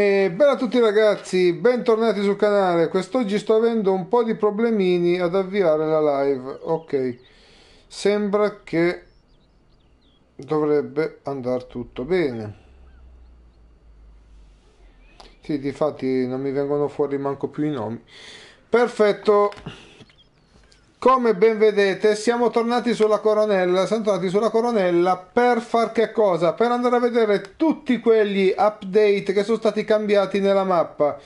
E bella a tutti ragazzi, bentornati sul canale. Quest'oggi sto avendo un po' di problemini ad avviare la live. Ok, sembra che dovrebbe andare tutto bene. Sì, difatti non mi vengono fuori manco più i nomi. Perfetto. Come ben vedete siamo tornati sulla coronella, siamo tornati sulla coronella per far che cosa? Per andare a vedere tutti quegli update che sono stati cambiati nella mappa.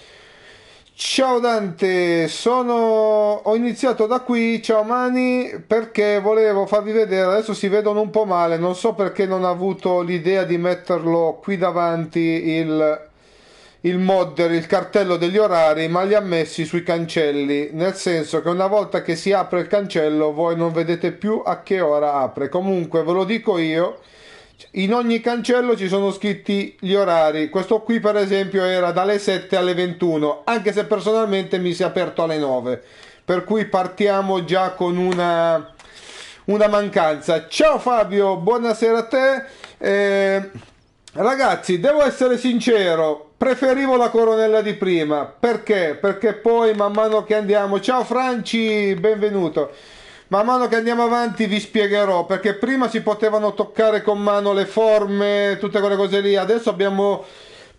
Ciao Dante, sono... ho iniziato da qui, ciao Mani, perché volevo farvi vedere, adesso si vedono un po' male, non so perché non ho avuto l'idea di metterlo qui davanti il il modder il cartello degli orari ma li ha messi sui cancelli nel senso che una volta che si apre il cancello voi non vedete più a che ora apre comunque ve lo dico io in ogni cancello ci sono scritti gli orari questo qui per esempio era dalle 7 alle 21 anche se personalmente mi si è aperto alle 9 per cui partiamo già con una, una mancanza ciao Fabio buonasera a te eh, ragazzi devo essere sincero Preferivo la coronella di prima, perché? Perché poi man mano che andiamo, ciao Franci, benvenuto. Man mano che andiamo avanti vi spiegherò perché prima si potevano toccare con mano le forme, tutte quelle cose lì. Adesso abbiamo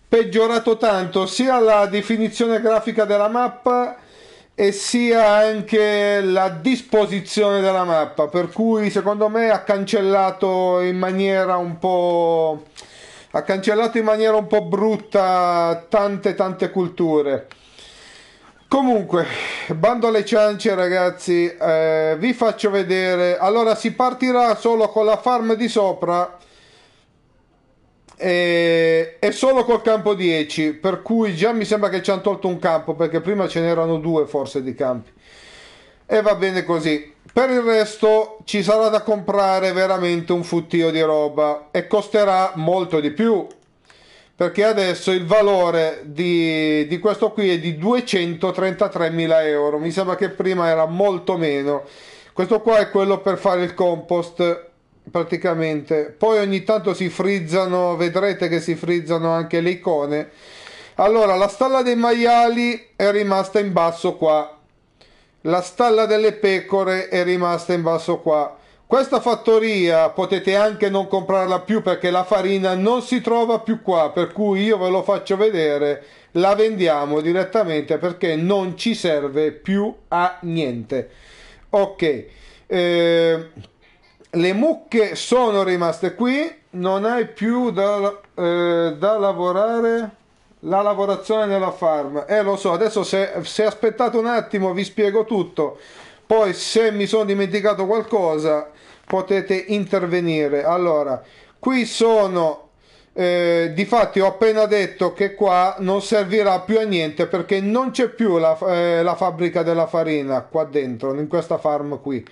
peggiorato tanto sia la definizione grafica della mappa e sia anche la disposizione della mappa, per cui secondo me ha cancellato in maniera un po' ha cancellato in maniera un po' brutta tante tante culture. Comunque, bando alle ciance ragazzi, eh, vi faccio vedere. Allora si partirà solo con la farm di sopra e, e solo col campo 10, per cui già mi sembra che ci hanno tolto un campo perché prima ce n'erano due forse di campi. E va bene così. Per il resto ci sarà da comprare veramente un futtio di roba e costerà molto di più perché adesso il valore di, di questo qui è di 233.000 euro mi sembra che prima era molto meno questo qua è quello per fare il compost praticamente poi ogni tanto si frizzano vedrete che si frizzano anche le icone allora la stalla dei maiali è rimasta in basso qua la stalla delle pecore è rimasta in basso qua. Questa fattoria potete anche non comprarla più perché la farina non si trova più qua, per cui io ve lo faccio vedere, la vendiamo direttamente perché non ci serve più a niente. Ok, eh, le mucche sono rimaste qui, non hai più da, eh, da lavorare la lavorazione nella farm. Eh, lo so, adesso se, se aspettate un attimo vi spiego tutto. Poi se mi sono dimenticato qualcosa potete intervenire. Allora, qui sono... Eh, difatti ho appena detto che qua non servirà più a niente perché non c'è più la, eh, la fabbrica della farina qua dentro, in questa farm qui.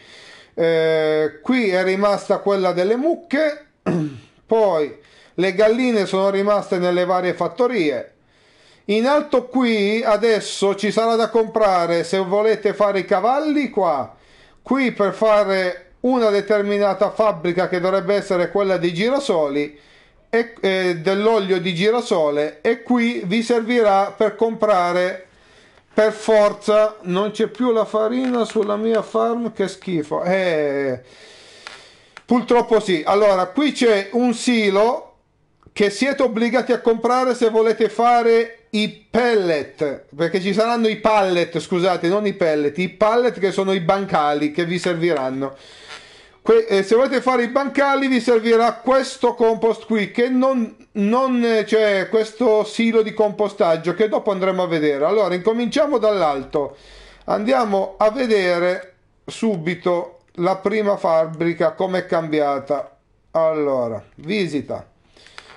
Eh, qui è rimasta quella delle mucche, poi le galline sono rimaste nelle varie fattorie, in alto qui adesso ci sarà da comprare se volete fare i cavalli qua. Qui per fare una determinata fabbrica che dovrebbe essere quella di girasoli e eh, dell'olio di girasole e qui vi servirà per comprare per forza non c'è più la farina sulla mia farm che schifo eh, purtroppo sì allora qui c'è un silo che siete obbligati a comprare se volete fare i pellet, perché ci saranno i pallet, scusate, non i pellet, i pallet che sono i bancali che vi serviranno. Que- eh, se volete fare i bancali vi servirà questo compost qui, che non, non cioè questo silo di compostaggio che dopo andremo a vedere. Allora, incominciamo dall'alto. Andiamo a vedere subito la prima fabbrica come è cambiata. Allora, visita.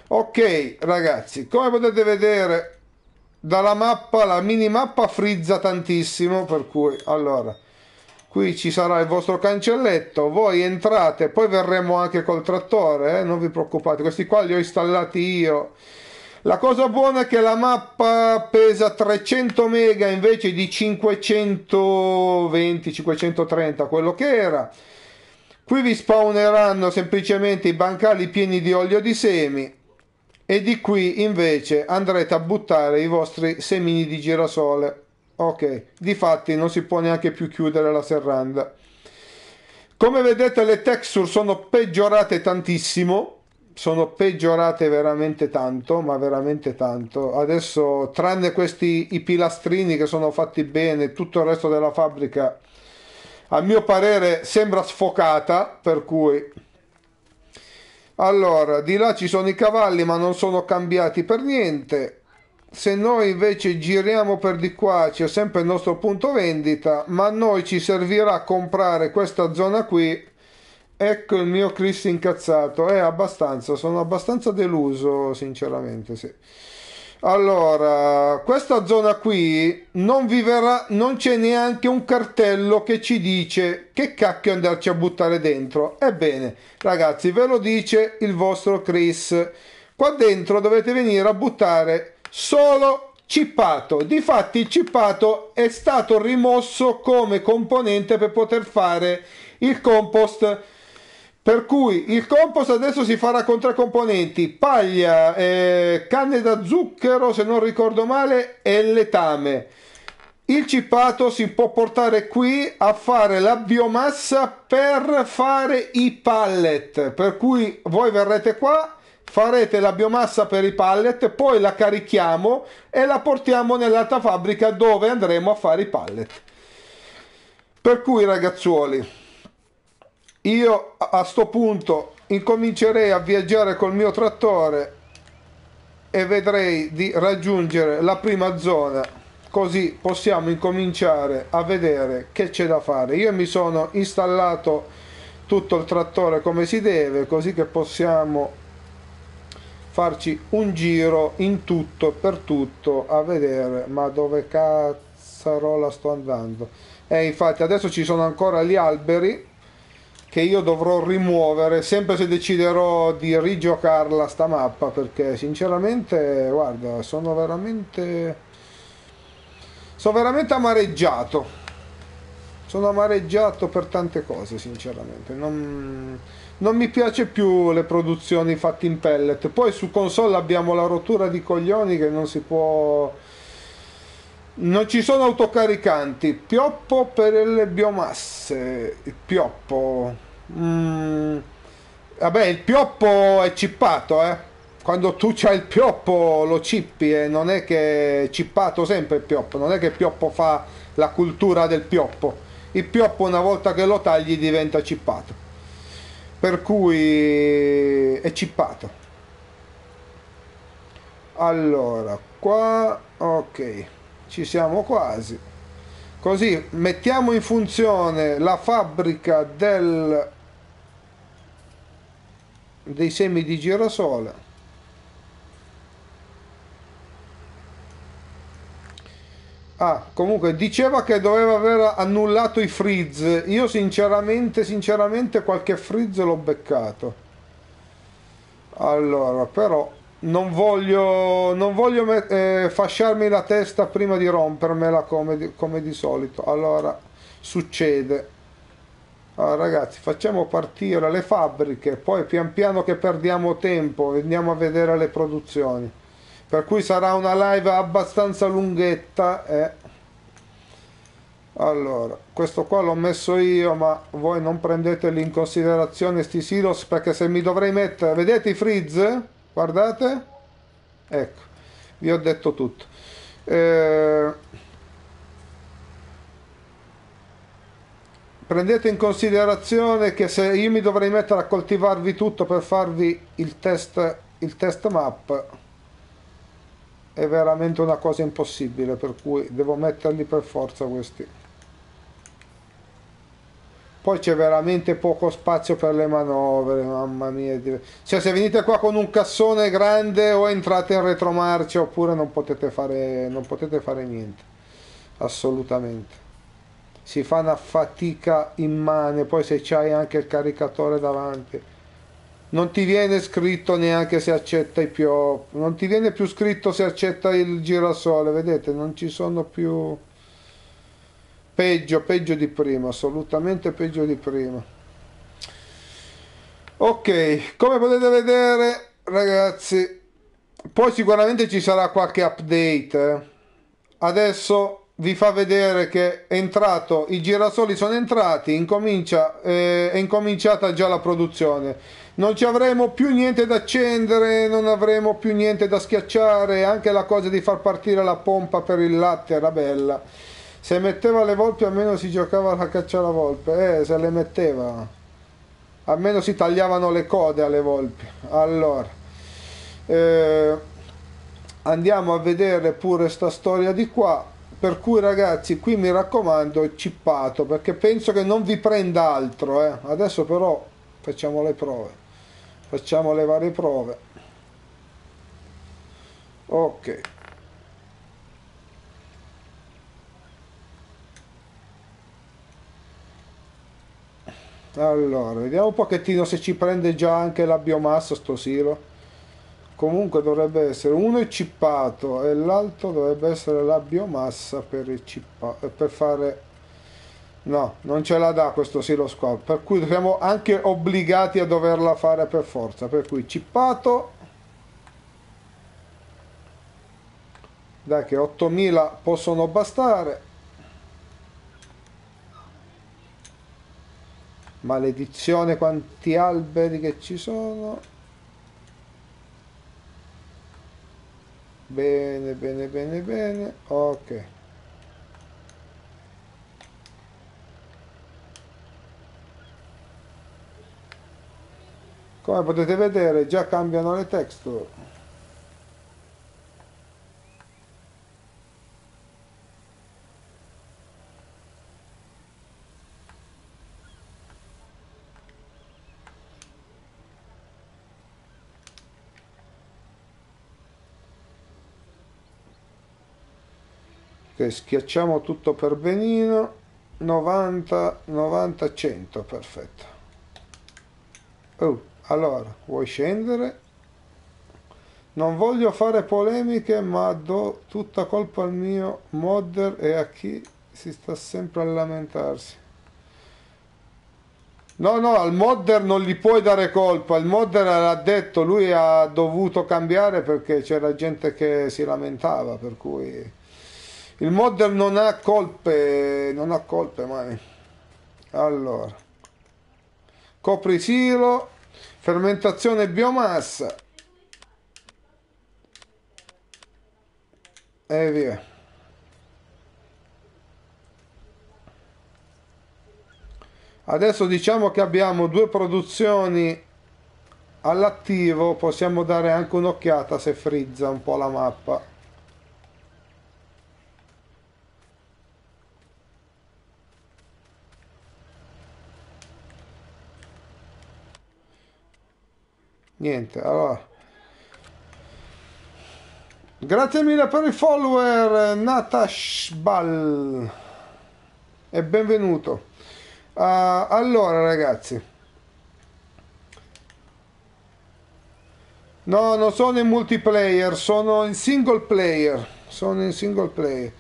Ok, ragazzi, come potete vedere dalla mappa, la minimappa frizza tantissimo, per cui allora qui ci sarà il vostro cancelletto, voi entrate, poi verremo anche col trattore, eh? non vi preoccupate, questi qua li ho installati io. La cosa buona è che la mappa pesa 300 mega invece di 520-530, quello che era. Qui vi spawneranno semplicemente i bancali pieni di olio di semi e di qui invece andrete a buttare i vostri semini di girasole. Ok, difatti non si può neanche più chiudere la serranda. Come vedete le texture sono peggiorate tantissimo, sono peggiorate veramente tanto, ma veramente tanto. Adesso tranne questi i pilastrini che sono fatti bene, tutto il resto della fabbrica a mio parere sembra sfocata, per cui allora, di là ci sono i cavalli ma non sono cambiati per niente. Se noi invece giriamo per di qua c'è sempre il nostro punto vendita, ma a noi ci servirà comprare questa zona qui. Ecco il mio Chris incazzato, è abbastanza, sono abbastanza deluso sinceramente, sì. Allora, questa zona qui non vi verrà, non c'è neanche un cartello che ci dice che cacchio andarci a buttare dentro. Ebbene, ragazzi, ve lo dice il vostro Chris. Qua dentro dovete venire a buttare solo cippato. Difatti il cippato è stato rimosso come componente per poter fare il compost per cui il compost adesso si farà con tre componenti, paglia, eh, canne da zucchero se non ricordo male e letame. Il cipato si può portare qui a fare la biomassa per fare i pallet, per cui voi verrete qua, farete la biomassa per i pallet, poi la carichiamo e la portiamo nell'altra fabbrica dove andremo a fare i pallet. Per cui ragazzuoli, io a sto punto incomincerei a viaggiare col mio trattore e vedrei di raggiungere la prima zona così possiamo incominciare a vedere che c'è da fare. Io mi sono installato tutto il trattore come si deve, così che possiamo farci un giro in tutto e per tutto a vedere ma dove cazzarola sto andando. E eh, infatti adesso ci sono ancora gli alberi che io dovrò rimuovere sempre se deciderò di rigiocarla sta mappa perché sinceramente guarda sono veramente sono veramente amareggiato sono amareggiato per tante cose sinceramente non, non mi piace più le produzioni fatte in pellet poi su console abbiamo la rottura di coglioni che non si può non ci sono autocaricanti. Pioppo per le biomasse. Il pioppo. Mm. Vabbè, il pioppo è cippato, eh. Quando tu c'hai il pioppo lo cippi e eh. non è che è cippato sempre il pioppo, non è che il pioppo fa la cultura del pioppo. Il pioppo una volta che lo tagli diventa cippato. Per cui è cippato. Allora, qua ok. Ci siamo quasi. Così mettiamo in funzione la fabbrica del, dei semi di girasole. Ah, comunque diceva che doveva aver annullato i frizz. Io sinceramente, sinceramente qualche frizz l'ho beccato. Allora, però non voglio, non voglio met- eh, fasciarmi la testa prima di rompermela come di, come di solito. Allora succede. Allora, ah, ragazzi, facciamo partire le fabbriche, poi pian piano che perdiamo tempo andiamo a vedere le produzioni. Per cui sarà una live abbastanza lunghetta. Eh. Allora, questo qua l'ho messo io, ma voi non prendeteli in considerazione sti silos perché se mi dovrei mettere, vedete i frizz? guardate ecco vi ho detto tutto eh, prendete in considerazione che se io mi dovrei mettere a coltivarvi tutto per farvi il test, il test map è veramente una cosa impossibile per cui devo metterli per forza questi poi c'è veramente poco spazio per le manovre, mamma mia. Cioè se venite qua con un cassone grande o entrate in retromarcia oppure non potete fare, non potete fare niente. Assolutamente. Si fa una fatica immane, poi se c'hai anche il caricatore davanti. Non ti viene scritto neanche se accetta i più, non ti viene più scritto se accetta il girasole, vedete, non ci sono più... Peggio, peggio di prima, assolutamente peggio di prima. Ok, come potete vedere, ragazzi, poi sicuramente ci sarà qualche update. Eh. Adesso vi fa vedere che è entrato, i girasoli sono entrati, incomincia, eh, è incominciata già la produzione. Non ci avremo più niente da accendere, non avremo più niente da schiacciare, anche la cosa di far partire la pompa per il latte era bella. Se metteva le volpi almeno si giocava la caccia alla volpe. Eh, se le metteva. Almeno si tagliavano le code alle volpi. Allora. Eh, andiamo a vedere pure sta storia di qua. Per cui ragazzi, qui mi raccomando, cippato, perché penso che non vi prenda altro. Eh. Adesso però facciamo le prove. Facciamo le varie prove. Ok. Allora, vediamo un pochettino se ci prende già anche la biomassa sto silo. Comunque dovrebbe essere uno è cippato e l'altro dovrebbe essere la biomassa per, eh, per fare... No, non ce la dà questo silo squad, per cui siamo anche obbligati a doverla fare per forza. Per cui cippato... Dai che 8000 possono bastare. Maledizione quanti alberi che ci sono. Bene, bene, bene, bene. Ok. Come potete vedere già cambiano le texture. schiacciamo tutto per benino 90 90 100 perfetto oh, allora vuoi scendere non voglio fare polemiche ma do tutta colpa al mio modder e a chi si sta sempre a lamentarsi No, no, al modder non gli puoi dare colpa, il modder l'ha detto, lui ha dovuto cambiare perché c'era gente che si lamentava, per cui... Il modder non ha colpe, non ha colpe mai. Allora, coprisilo, fermentazione biomassa. E via. Adesso diciamo che abbiamo due produzioni all'attivo, possiamo dare anche un'occhiata se frizza un po' la mappa. niente allora grazie mille per il follower Natashbal e benvenuto uh, allora ragazzi No, non sono in multiplayer, sono in single player. Sono in single player.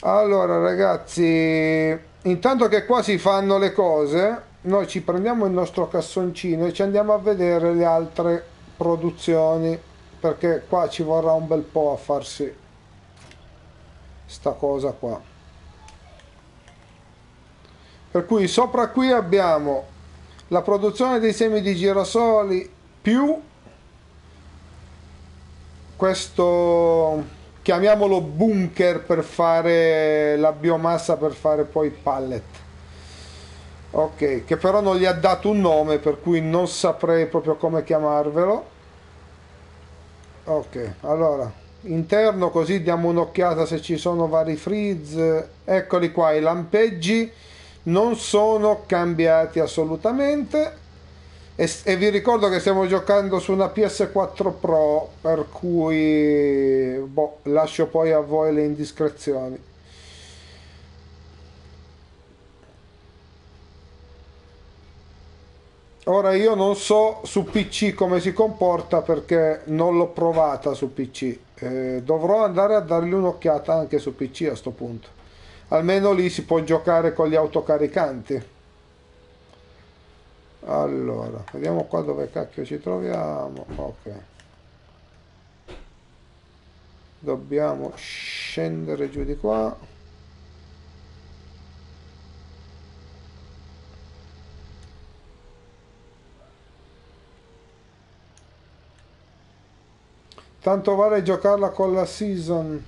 Allora, ragazzi, intanto che qua si fanno le cose, noi ci prendiamo il nostro cassoncino e ci andiamo a vedere le altre produzioni perché qua ci vorrà un bel po' a farsi sta cosa qua per cui sopra qui abbiamo la produzione dei semi di girasoli più questo chiamiamolo bunker per fare la biomassa per fare poi pallet ok che però non gli ha dato un nome per cui non saprei proprio come chiamarvelo ok allora interno così diamo un'occhiata se ci sono vari frizz eccoli qua i lampeggi non sono cambiati assolutamente e, e, vi ricordo che stiamo giocando su una PS4 Pro per cui boh, lascio poi a voi le indiscrezioni Ora io non so su PC come si comporta perché non l'ho provata su PC. Eh, dovrò andare a dargli un'occhiata anche su PC a questo punto. Almeno lì si può giocare con gli autocaricanti. Allora, vediamo qua dove cacchio ci troviamo. Ok. Dobbiamo scendere giù di qua. Tanto vale giocarla con la season.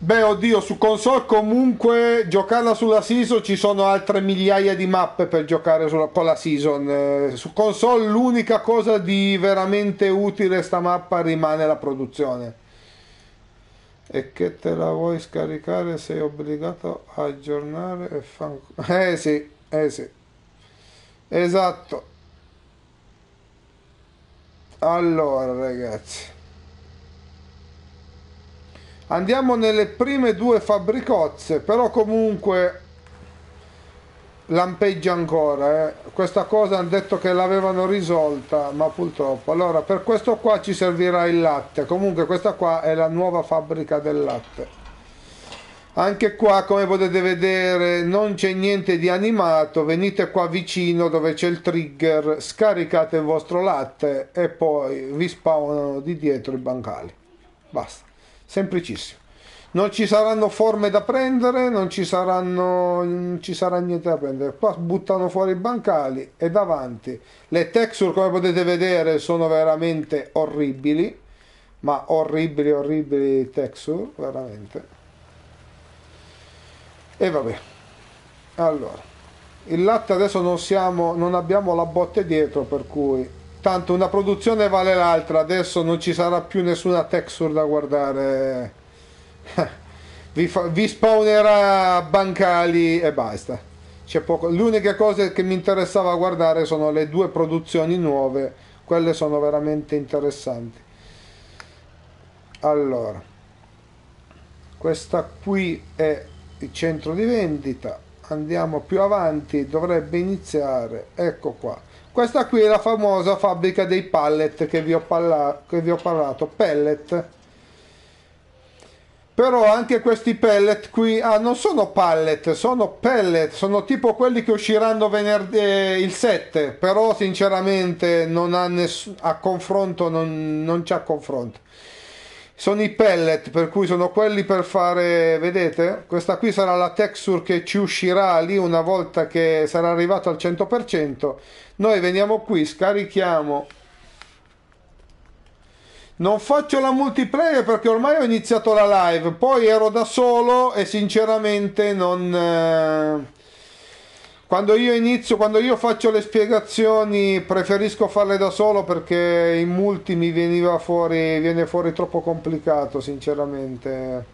Beh, oddio, su console comunque giocarla sulla season ci sono altre migliaia di mappe per giocare sulla, con la season. Eh, su console l'unica cosa di veramente utile sta mappa rimane la produzione. E che te la vuoi scaricare sei obbligato a aggiornare e fan... Eh sì, eh sì. Esatto allora ragazzi andiamo nelle prime due fabbricozze però comunque lampeggia ancora eh. questa cosa hanno detto che l'avevano risolta ma purtroppo allora per questo qua ci servirà il latte comunque questa qua è la nuova fabbrica del latte anche qua come potete vedere non c'è niente di animato venite qua vicino dove c'è il trigger scaricate il vostro latte e poi vi spawnano di dietro i bancali basta semplicissimo non ci saranno forme da prendere non ci saranno non ci sarà niente da prendere qua buttano fuori i bancali e davanti le texture come potete vedere sono veramente orribili ma orribili orribili texture veramente e vabbè. Allora, il latte adesso non, siamo, non abbiamo la botte dietro, per cui tanto una produzione vale l'altra, adesso non ci sarà più nessuna texture da guardare. vi, fa, vi spawnerà bancali e basta. C'è poco. L'unica cosa che mi interessava guardare sono le due produzioni nuove, quelle sono veramente interessanti. Allora, questa qui è il centro di vendita andiamo più avanti dovrebbe iniziare ecco qua questa qui è la famosa fabbrica dei pallet che vi ho, parla che vi ho parlato pellet però anche questi pellet qui ah, non sono pallet sono pellet sono tipo quelli che usciranno venerdì eh, il 7 però sinceramente non ha ness- a confronto non, non c'è confronto sono i pellet per cui sono quelli per fare vedete questa qui sarà la texture che ci uscirà lì una volta che sarà arrivato al 100% noi veniamo qui scarichiamo non faccio la multiplayer perché ormai ho iniziato la live poi ero da solo e sinceramente non eh, quando io inizio, quando io faccio le spiegazioni, preferisco farle da solo perché in multi mi veniva fuori, viene fuori troppo complicato, sinceramente.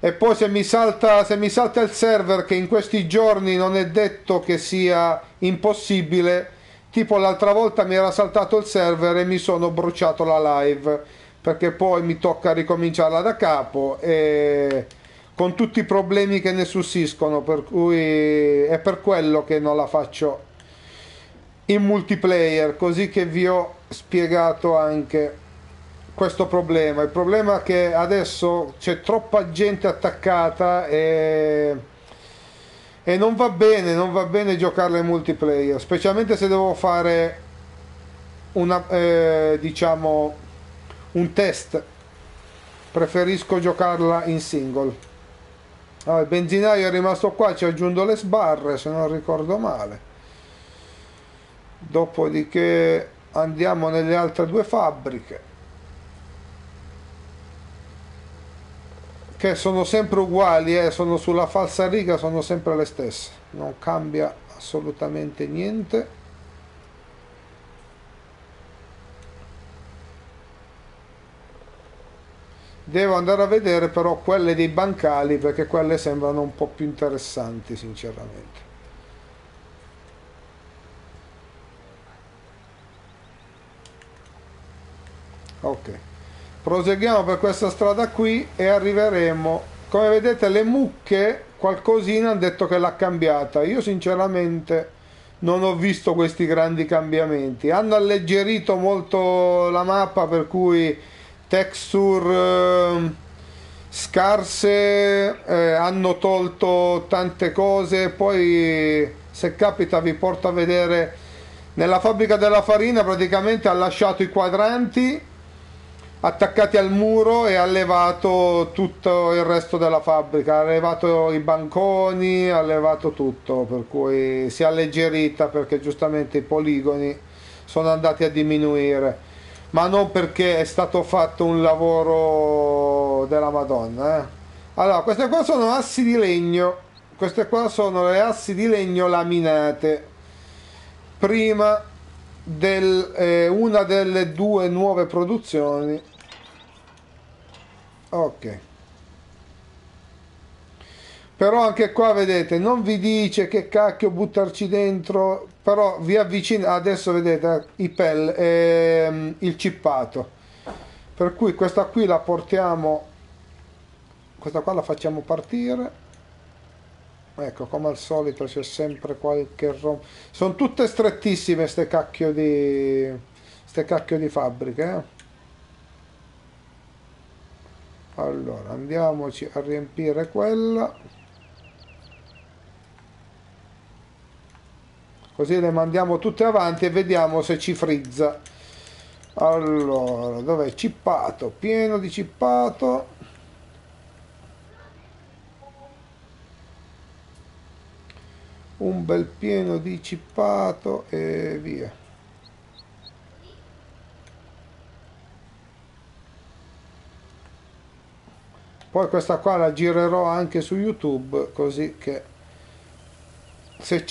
E poi se mi, salta, se mi salta il server, che in questi giorni non è detto che sia impossibile, tipo l'altra volta mi era saltato il server e mi sono bruciato la live, perché poi mi tocca ricominciarla da capo e con tutti i problemi che ne sussiscono, per cui è per quello che non la faccio in multiplayer, così che vi ho spiegato anche questo problema. Il problema è che adesso c'è troppa gente attaccata e, e non va bene, non va bene giocarla in multiplayer, specialmente se devo fare una, eh, diciamo, un test. Preferisco giocarla in single. No, ah, il benzinaio è rimasto qua, ci ha aggiunto le sbarre, se non ricordo male. Dopodiché andiamo nelle altre due fabbriche. Che sono sempre uguali, eh, sono sulla falsa riga, sono sempre le stesse. Non cambia assolutamente niente. Devo andare a vedere però quelle dei bancali perché quelle sembrano un po' più interessanti sinceramente. Ok, proseguiamo per questa strada qui e arriveremo, come vedete le mucche qualcosina hanno detto che l'ha cambiata, io sinceramente non ho visto questi grandi cambiamenti, hanno alleggerito molto la mappa per cui texture ehm, scarse, eh, hanno tolto tante cose, poi se capita vi porto a vedere nella fabbrica della farina praticamente ha lasciato i quadranti attaccati al muro e ha levato tutto il resto della fabbrica, ha levato i banconi, ha levato tutto, per cui si è alleggerita perché giustamente i poligoni sono andati a diminuire ma non perché è stato fatto un lavoro della Madonna. Eh. Allora, queste qua sono assi di legno, queste qua sono le assi di legno laminate, prima del, eh, una delle due nuove produzioni. Ok. Però anche qua vedete, non vi dice che cacchio buttarci dentro però vi avvicina adesso vedete i pel ehm, il cippato per cui questa qui la portiamo questa qua la facciamo partire ecco come al solito c'è sempre qualche rom sono tutte strettissime ste cacchio di ste cacchio di fabbriche eh? allora andiamoci a riempire quella così le mandiamo tutte avanti e vediamo se ci frizza allora dov'è cippato pieno di cippato un bel pieno di cippato e via poi questa qua la girerò anche su youtube così che se,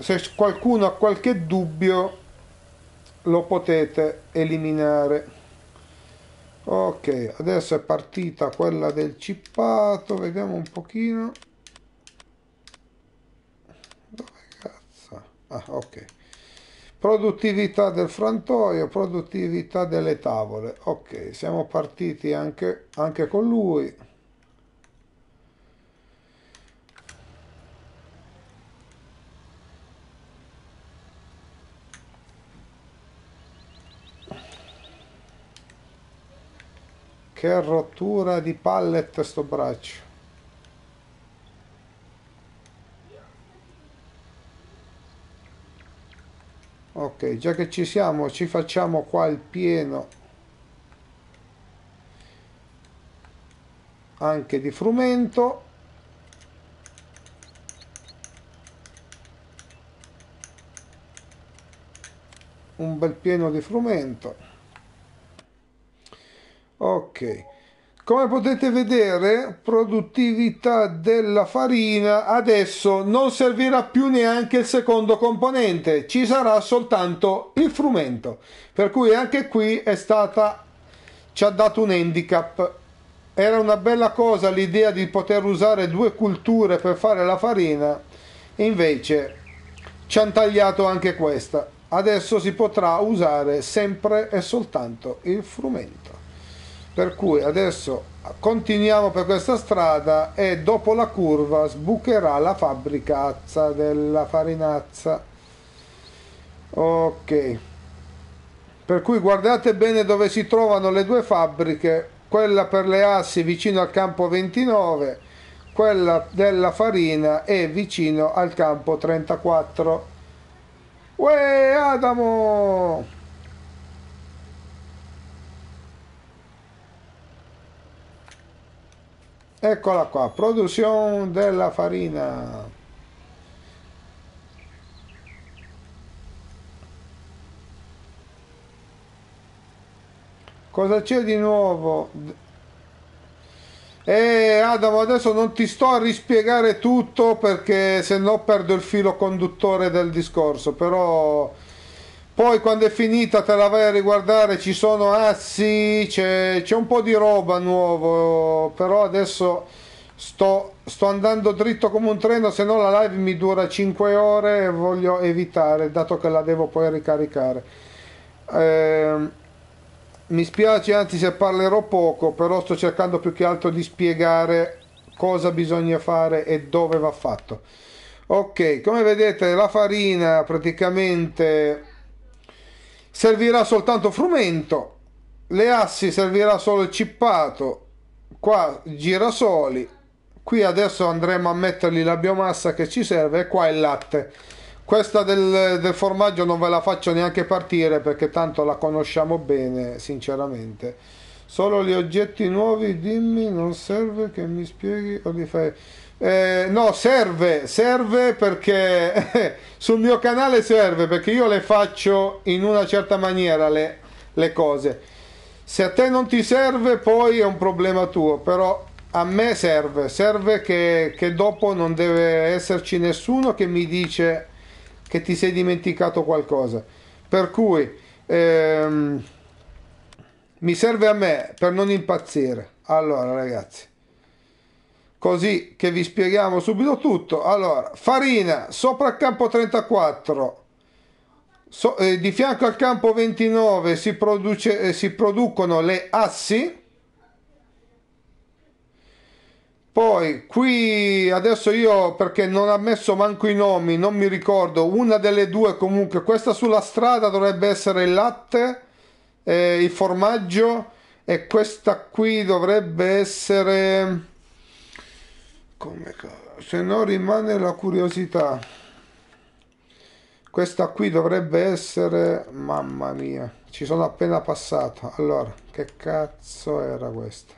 se qualcuno ha qualche dubbio lo potete eliminare ok adesso è partita quella del cippato vediamo un pochino dove cazzo ah ok produttività del frantoio produttività delle tavole ok siamo partiti anche, anche con lui Che rottura di pallet sto braccio. Ok, già che ci siamo, ci facciamo qua il pieno anche di frumento. Un bel pieno di frumento ok come potete vedere produttività della farina adesso non servirà più neanche il secondo componente ci sarà soltanto il frumento per cui anche qui è stata ci ha dato un handicap era una bella cosa l'idea di poter usare due culture per fare la farina invece ci hanno tagliato anche questa adesso si potrà usare sempre e soltanto il frumento per cui adesso continuiamo per questa strada e dopo la curva sbucherà la fabbricazza della farinazza ok per cui guardate bene dove si trovano le due fabbriche quella per le assi vicino al campo 29 quella della farina è vicino al campo 34 Uè Adamo! Eccola qua, produzione della farina. Cosa c'è di nuovo? E eh, Adamo, adesso non ti sto a rispiegare tutto perché se no perdo il filo conduttore del discorso, però poi quando è finita te la vai a riguardare, ci sono assi, ah, sì, c'è, c'è un po' di roba nuovo, però adesso sto, sto andando dritto come un treno, se no la live mi dura 5 ore e voglio evitare, dato che la devo poi ricaricare. Eh, mi spiace anzi se parlerò poco, però sto cercando più che altro di spiegare cosa bisogna fare e dove va fatto. Ok, come vedete la farina praticamente servirà soltanto frumento, le assi servirà solo il cippato, qua girasoli, qui adesso andremo a mettergli la biomassa che ci serve e qua il latte. Questa del, del formaggio non ve la faccio neanche partire perché tanto la conosciamo bene, sinceramente. Solo gli oggetti nuovi, dimmi, non serve che mi spieghi o li fai... Eh, no, serve, serve perché sul mio canale serve perché io le faccio in una certa maniera le, le cose. Se a te non ti serve poi è un problema tuo, però a me serve, serve che, che dopo non deve esserci nessuno che mi dice che ti sei dimenticato qualcosa. Per cui ehm, mi serve a me per non impazzire. Allora ragazzi così che vi spieghiamo subito tutto. Allora, farina sopra il campo 34, so, eh, di fianco al campo 29 si, produce, eh, si producono le assi. Poi qui adesso io perché non ha messo manco i nomi, non mi ricordo, una delle due comunque, questa sulla strada dovrebbe essere il latte, eh, il formaggio e questa qui dovrebbe essere come... Se no rimane la curiosità. Questa qui dovrebbe essere... Mamma mia, ci sono appena passato. Allora, che cazzo era questa?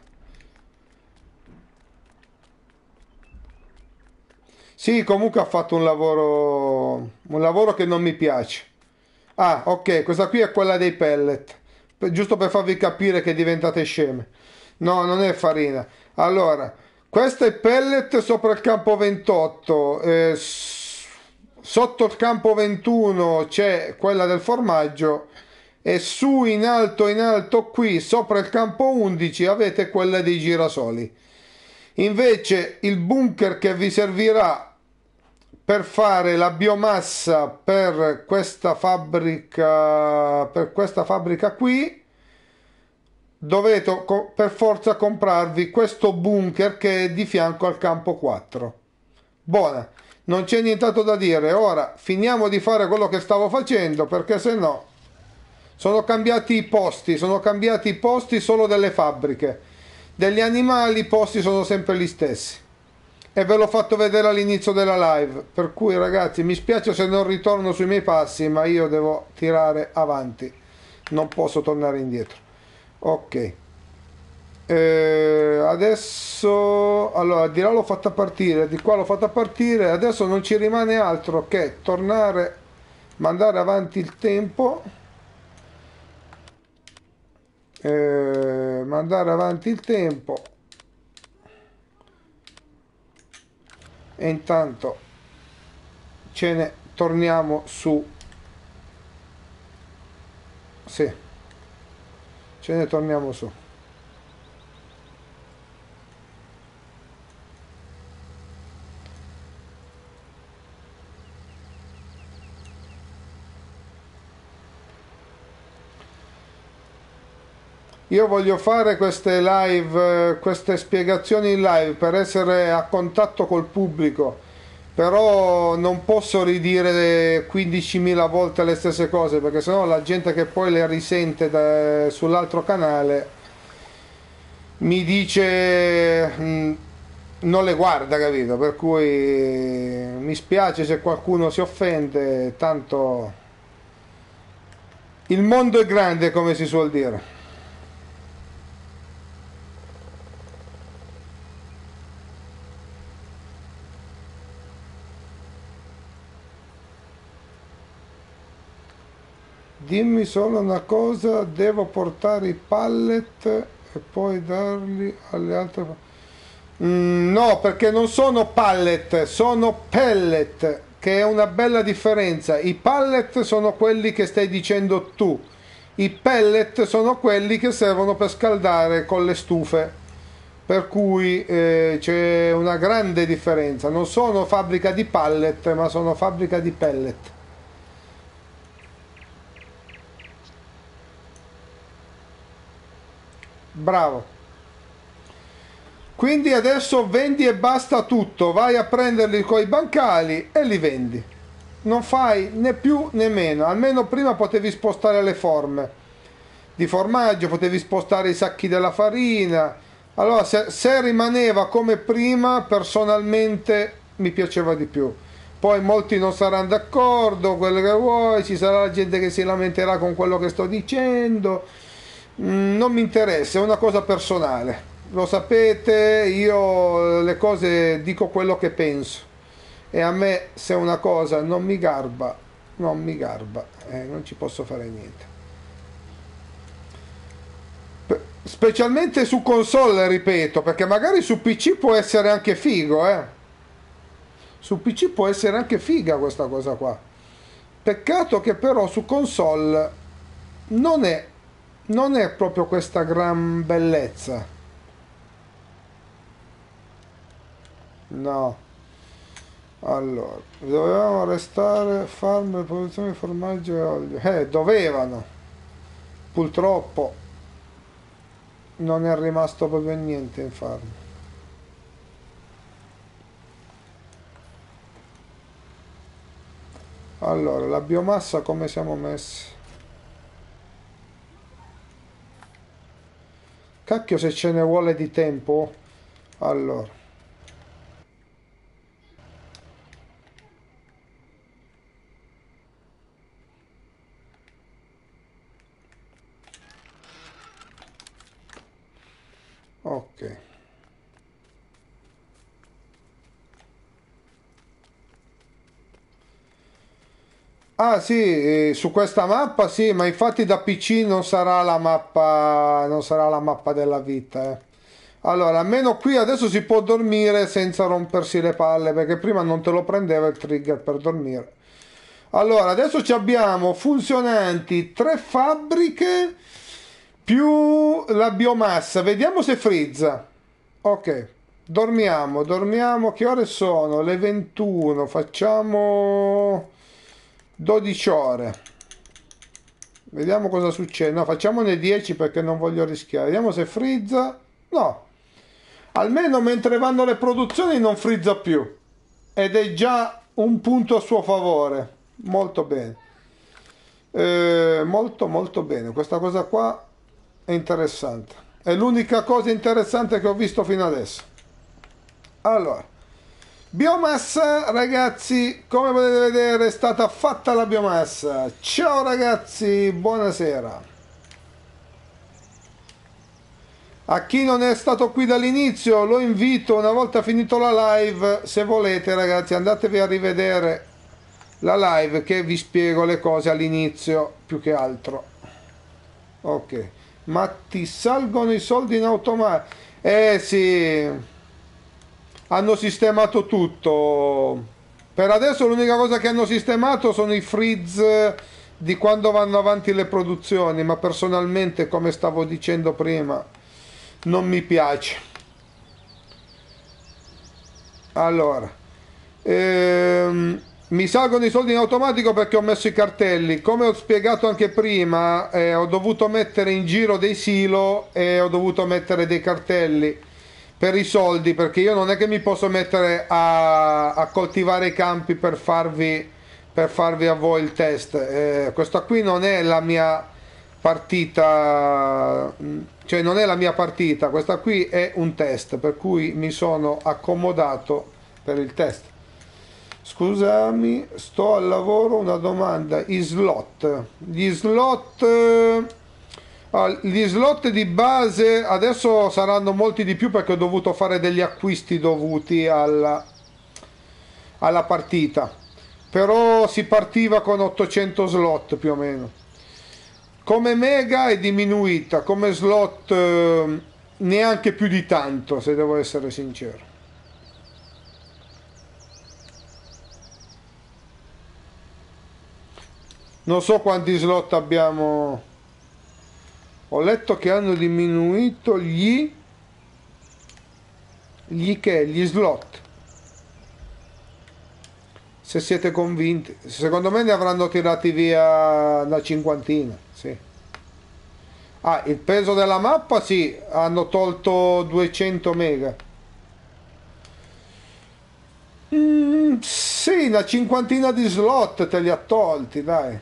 Sì, comunque ha fatto un lavoro... Un lavoro che non mi piace. Ah, ok, questa qui è quella dei pellet. giusto per farvi capire che diventate sceme. No, non è farina. Allora, questo è pellet sopra il campo 28, eh, sotto il campo 21 c'è quella del formaggio e su in alto in alto qui sopra il campo 11 avete quella dei girasoli. Invece il bunker che vi servirà per fare la biomassa per questa fabbrica per questa fabbrica qui dovete per forza comprarvi questo bunker che è di fianco al campo 4. Buona, non c'è nient'altro da dire. Ora finiamo di fare quello che stavo facendo perché se no sono cambiati i posti, sono cambiati i posti solo delle fabbriche. Degli animali i posti sono sempre gli stessi. E ve l'ho fatto vedere all'inizio della live. Per cui ragazzi mi spiace se non ritorno sui miei passi ma io devo tirare avanti. Non posso tornare indietro ok eh, adesso allora di là l'ho fatta partire di qua l'ho fatta partire adesso non ci rimane altro che tornare mandare avanti il tempo eh, mandare avanti il tempo e intanto ce ne torniamo su sì ce ne torniamo su Io voglio fare queste live, eh, queste spiegazioni in live per essere a contatto col pubblico però non posso ridire 15.000 volte le stesse cose perché sennò la gente che poi le risente da, sull'altro canale mi dice mm, non le guarda capito per cui eh, mi spiace se qualcuno si offende tanto il mondo è grande come si suol dire Dimmi solo una cosa, devo portare i pallet e poi darli alle altre... Mm, no, perché non sono pallet, sono pellet, che è una bella differenza. I pallet sono quelli che stai dicendo tu. I pellet sono quelli che servono per scaldare con le stufe per cui eh, c'è una grande differenza. Non sono fabbrica di pallet, ma sono fabbrica di pellet. Bravo. Quindi adesso vendi e basta tutto, vai a prenderli coi bancali e li vendi. Non fai né più né meno, almeno prima potevi spostare le forme di formaggio, potevi spostare i sacchi della farina. Allora se, se rimaneva come prima personalmente mi piaceva di più. Poi molti non saranno d'accordo, quello che vuoi, ci sarà gente che si lamenterà con quello che sto dicendo Mm, non mi interessa, è una cosa personale. Lo sapete, io le cose dico quello che penso e a me se una cosa non mi garba, non mi garba, eh, non ci posso fare niente. Specialmente su console, ripeto, perché magari su PC può essere anche figo, eh. Su PC può essere anche figa questa cosa qua. Peccato che però su console non è non è proprio questa gran bellezza no allora dovevamo restare farme produzione di formaggio e olio eh dovevano purtroppo non è rimasto proprio niente in farm allora la biomassa come siamo messi Cacchio se ce ne vuole di tempo. Allora. Ok. Ah sì, eh, su questa mappa sì, ma infatti da PC non sarà la mappa, non sarà la mappa della vita. Eh. Allora, almeno qui adesso si può dormire senza rompersi le palle, perché prima non te lo prendeva il trigger per dormire. Allora, adesso ci abbiamo funzionanti tre fabbriche più la biomassa. Vediamo se frizza. Ok, dormiamo, dormiamo. Che ore sono? Le 21. Facciamo... 12 ore vediamo cosa succede no facciamone 10 perché non voglio rischiare vediamo se frizza no almeno mentre vanno le produzioni non frizza più ed è già un punto a suo favore molto bene eh, molto molto bene questa cosa qua è interessante è l'unica cosa interessante che ho visto fino adesso allora Biomassa, ragazzi, come potete vedere è stata fatta la biomassa. Ciao ragazzi, buonasera. A chi non è stato qui dall'inizio, lo invito una volta finito la live, se volete ragazzi, andatevi a rivedere la live che vi spiego le cose all'inizio più che altro. Ok, ma ti salgono i soldi in automatico? Eh sì hanno sistemato tutto. Per adesso l'unica cosa che hanno sistemato sono i freeze di quando vanno avanti le produzioni, ma personalmente, come stavo dicendo prima, non mi piace. Allora, ehm, mi salgono i soldi in automatico perché ho messo i cartelli. Come ho spiegato anche prima, eh, ho dovuto mettere in giro dei silo e ho dovuto mettere dei cartelli per i soldi perché io non è che mi posso mettere a, a coltivare i campi per farvi, per farvi a voi il test eh, questa qui non è la mia partita mm, cioè non è la mia partita questa qui è un test per cui mi sono accomodato per il test scusami sto al lavoro una domanda i slot gli slot eh, Ah, gli slot di base adesso saranno molti di più perché ho dovuto fare degli acquisti dovuti alla, alla partita però si partiva con 800 slot più o meno come mega è diminuita come slot eh, neanche più di tanto se devo essere sincero non so quanti slot abbiamo ho letto che hanno diminuito gli gli che gli slot. Se siete convinti, secondo me ne avranno tirati via una cinquantina, sì. Ah, il peso della mappa sì, hanno tolto 200 mega. Mm, sì, una cinquantina di slot te li ha tolti, dai.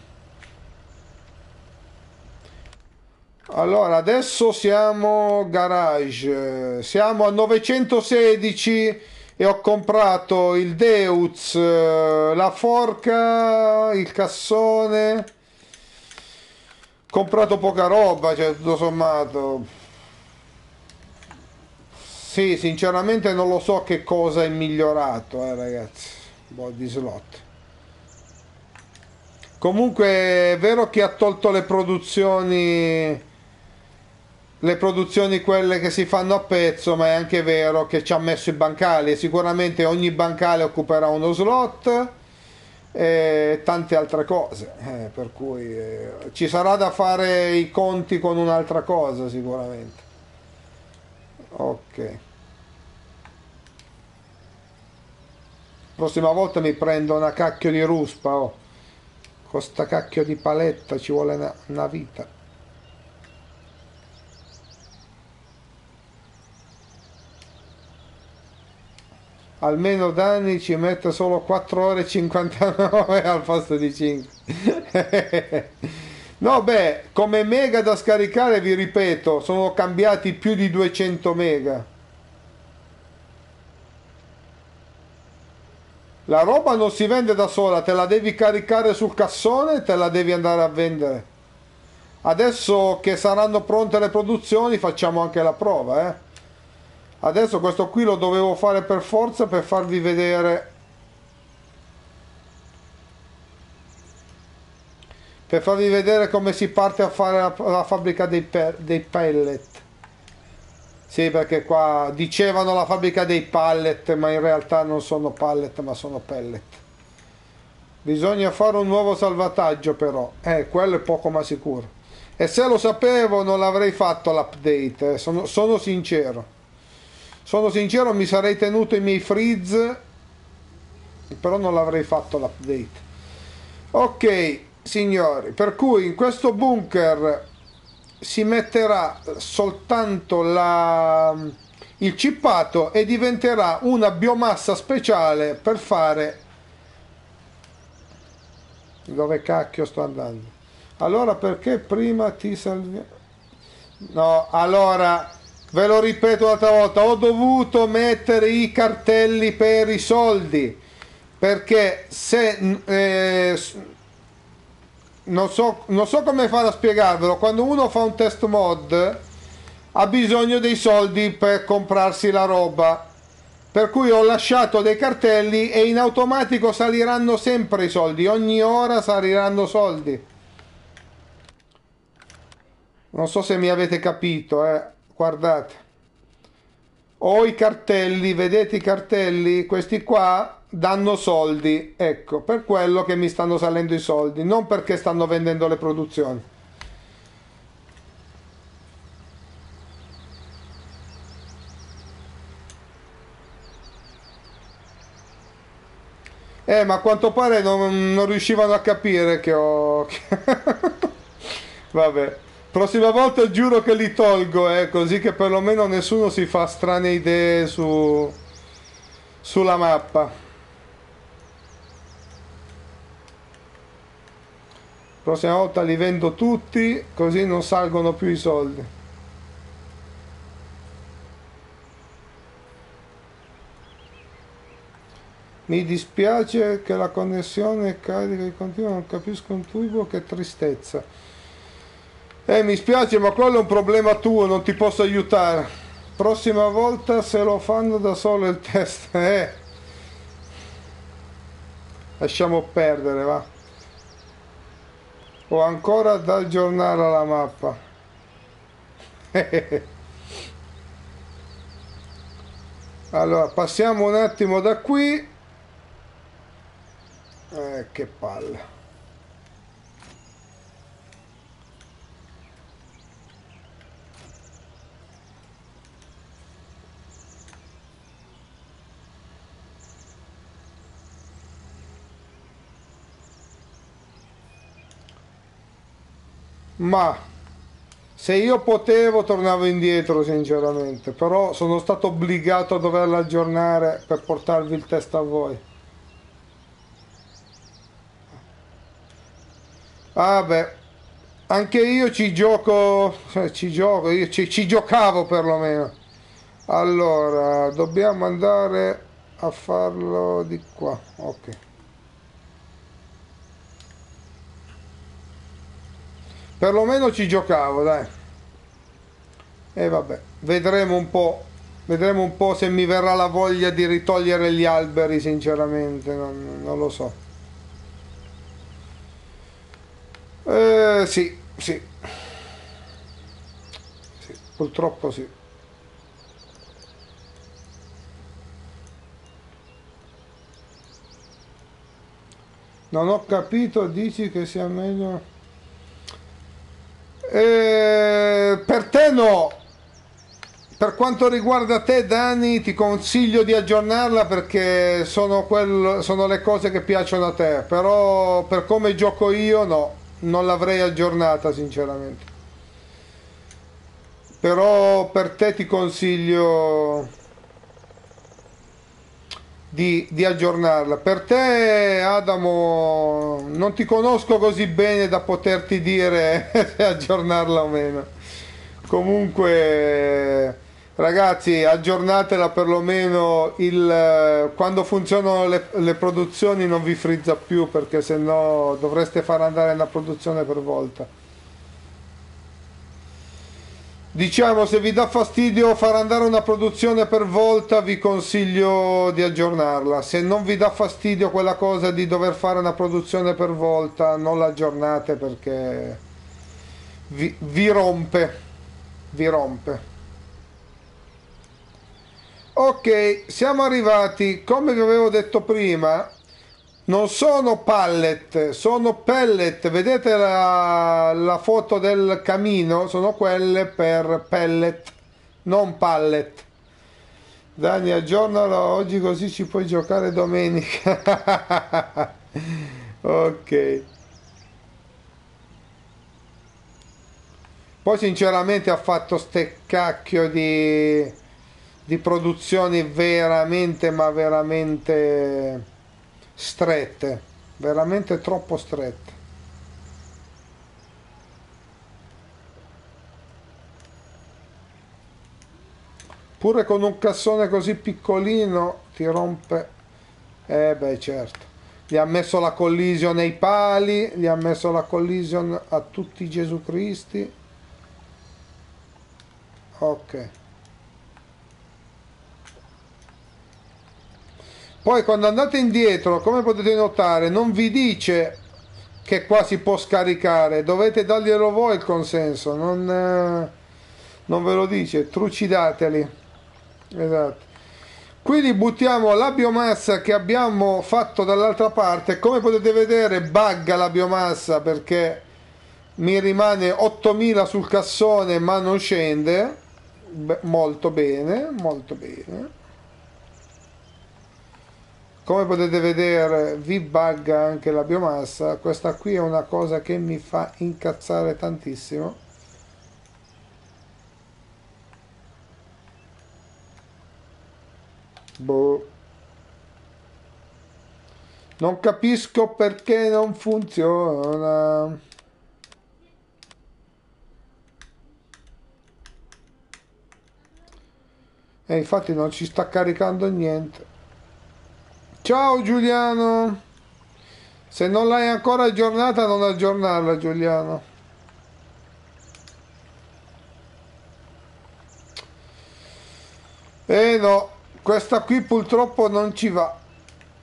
Allora, adesso siamo garage, siamo a 916 e ho comprato il Deus, eh, la forca, il cassone, comprato poca roba, cioè tutto sommato. Sì, sinceramente non lo so che cosa è migliorato, eh ragazzi, body slot. Comunque è vero che ha tolto le produzioni le produzioni quelle che si fanno a pezzo, ma è anche vero che ci ha messo i bancali. e Sicuramente ogni bancale occuperà uno slot e tante altre cose. Eh, per cui eh, ci sarà da fare i conti con un'altra cosa sicuramente. Ok. Prossima volta mi prendo una cacchio di ruspa. Oh. Con sta cacchio di paletta ci vuole una, una vita. almeno Dani ci mette solo 4 ore e 59 al posto di 5. no, beh, come mega da scaricare, vi ripeto, sono cambiati più di 200 mega. La roba non si vende da sola, te la devi caricare sul cassone e te la devi andare a vendere. Adesso che saranno pronte le produzioni facciamo anche la prova, eh adesso questo qui lo dovevo fare per forza per farvi vedere per farvi vedere come si parte a fare la, la fabbrica dei, dei pellet sì perché qua dicevano la fabbrica dei pallet ma in realtà non sono pallet ma sono pellet bisogna fare un nuovo salvataggio però eh quello è poco ma sicuro e se lo sapevo non l'avrei fatto l'update eh. sono, sono sincero sono sincero, mi sarei tenuto i miei frizz però non l'avrei fatto l'update. Ok, signori, per cui in questo bunker si metterà soltanto la, il cippato e diventerà una biomassa speciale per fare dove cacchio sto andando allora perché prima ti salvi no allora ve lo ripeto l'altra volta, ho dovuto mettere i cartelli per i soldi perché se eh, non, so, non so come fare a spiegarvelo, quando uno fa un test mod ha bisogno dei soldi per comprarsi la roba per cui ho lasciato dei cartelli e in automatico saliranno sempre i soldi, ogni ora saliranno soldi. Non so se mi avete capito, eh guardate ho i cartelli vedete i cartelli questi qua danno soldi ecco per quello che mi stanno salendo i soldi non perché stanno vendendo le produzioni Eh, ma a quanto pare non, non riuscivano a capire che ho... Vabbè. Prossima volta giuro che li tolgo, eh, così che perlomeno nessuno si fa strane idee su... sulla mappa. Prossima volta li vendo tutti, così non salgono più i soldi. Mi dispiace che la connessione carica e continua, non capisco un tubo, che tristezza. Eh, mi spiace, ma quello è un problema tuo, non ti posso aiutare. Prossima volta se lo fanno da solo il test, eh. Lasciamo perdere, va. Ho ancora da aggiornare la mappa. allora, passiamo un attimo da qui. Eh, che palle. ma se io potevo tornavo indietro sinceramente, però sono stato obbligato a doverla aggiornare per portarvi il test a voi. Ah beh, anche io ci gioco, cioè, ci gioco, io ci, ci giocavo perlomeno. Allora, dobbiamo andare a farlo di qua, ok. Perlomeno ci giocavo, dai. E vabbè, vedremo un po'. Vedremo un po' se mi verrà la voglia di ritogliere gli alberi, sinceramente, non, non lo so. Eh, sì, sì. Sì, purtroppo sì. Non ho capito, dici che sia meglio... Eh, per te no. Per quanto riguarda te Dani ti consiglio di aggiornarla perché sono, quel, sono le cose che piacciono a te, però per come gioco io no, non l'avrei aggiornata sinceramente. Però per te ti consiglio di, di, aggiornarla. Per te, Adamo, non ti conosco così bene da poterti dire se aggiornarla o meno. Comunque, ragazzi, aggiornatela perlomeno il, quando funzionano le, le produzioni non vi frizza più perché se no dovreste far andare una produzione per volta. Diciamo, se vi dà fastidio far andare una produzione per volta, vi consiglio di aggiornarla. Se non vi dà fastidio quella cosa di dover fare una produzione per volta, non la aggiornate perché vi, vi rompe. Vi rompe. Ok, siamo arrivati, come vi avevo detto prima, non sono pallet, sono pellet. Vedete la, la, foto del camino? Sono quelle per pellet, non pallet. Dani, aggiornalo oggi così ci puoi giocare domenica. ok. Poi sinceramente ha fatto ste cacchio di, di produzioni veramente, ma veramente strette, veramente troppo strette. Pure con un cassone così piccolino ti rompe. Eh beh certo. Gli ha messo la collision ai pali, gli ha messo la collision a tutti i Gesù Cristi. Ok. Poi quando andate indietro, come potete notare, non vi dice che qua si può scaricare, dovete darglielo voi il consenso, non, eh, non ve lo dice, trucidateli. Esatto. Quindi buttiamo la biomassa che abbiamo fatto dall'altra parte, come potete vedere bugga la biomassa perché mi rimane 8000 sul cassone ma non scende, Beh, molto bene, molto bene come potete vedere vi bugga anche la biomassa questa qui è una cosa che mi fa incazzare tantissimo boh non capisco perché non funziona e infatti non ci sta caricando niente Ciao Giuliano! Se non l'hai ancora aggiornata, non aggiornarla Giuliano. Eh no, questa qui purtroppo non ci va.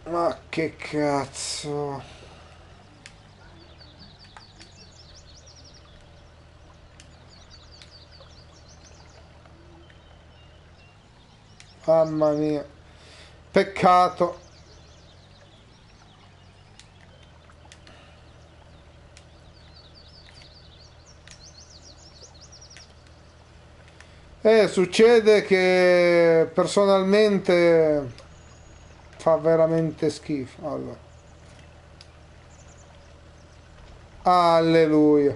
Ma che cazzo. Mamma mia. Peccato. Eh, succede che personalmente fa veramente schifo. Allora. Alleluia.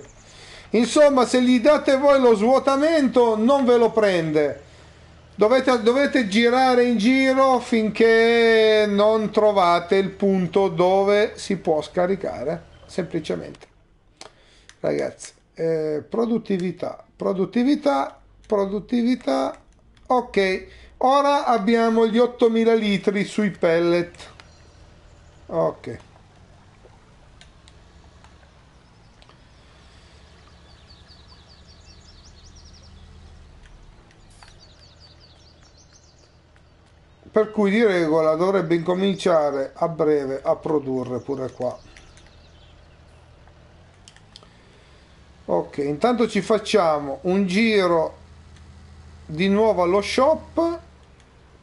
Insomma, se gli date voi lo svuotamento, non ve lo prende. Dovete, dovete girare in giro finché non trovate il punto dove si può scaricare, semplicemente. Ragazzi, eh, produttività. Produttività produttività ok ora abbiamo gli 8000 litri sui pellet ok per cui di regola dovrebbe incominciare a breve a produrre pure qua ok intanto ci facciamo un giro di nuovo allo shop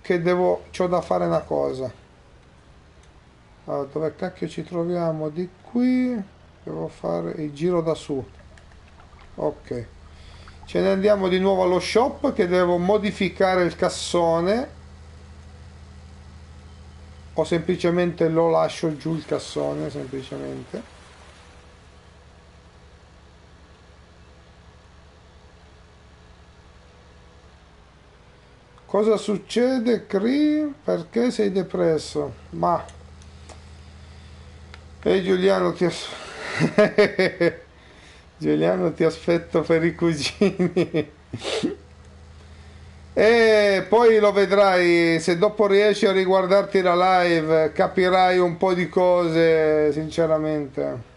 che devo c'ho da fare una cosa allora, dove cacchio ci troviamo di qui devo fare il giro da su ok ce ne andiamo di nuovo allo shop che devo modificare il cassone o semplicemente lo lascio giù il cassone semplicemente Cosa succede, Cri? Perché sei depresso? Ma... E Giuliano ti... Giuliano ti aspetto per i cugini. e poi lo vedrai, se dopo riesci a riguardarti la live capirai un po' di cose, sinceramente.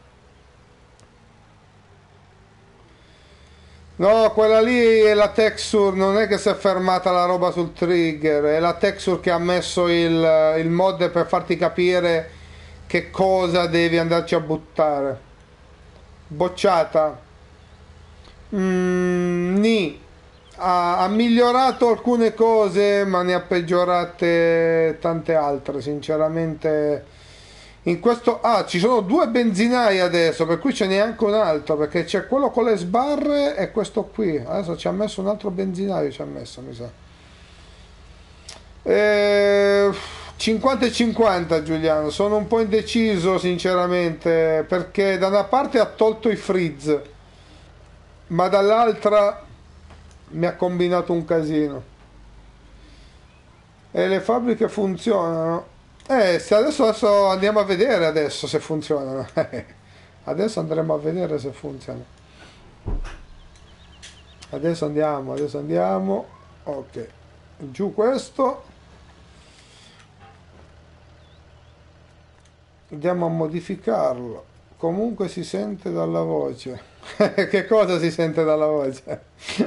No, quella lì è la texture, non è che si è fermata la roba sul trigger, è la texture che ha messo il, il mod per farti capire che cosa devi andarci a buttare. Bocciata. Mm, ni. Ha, ha migliorato alcune cose, ma ne ha peggiorate tante altre, sinceramente in questo ah ci sono due benzinai adesso per cui ce n'è anche un altro perché c'è quello con le sbarre e questo qui adesso ci ha messo un altro benzinaio ci ha messo mi sa eh, e... 50 e 50 Giuliano sono un po' indeciso sinceramente perché da una parte ha tolto i frizz ma dall'altra mi ha combinato un casino e le fabbriche funzionano eh, adesso, adesso andiamo a vedere adesso se funzionano. adesso andremo a vedere se funzionano. Adesso andiamo, adesso andiamo. Ok, giù questo. Andiamo a modificarlo. Comunque si sente dalla voce. che cosa si sente dalla voce?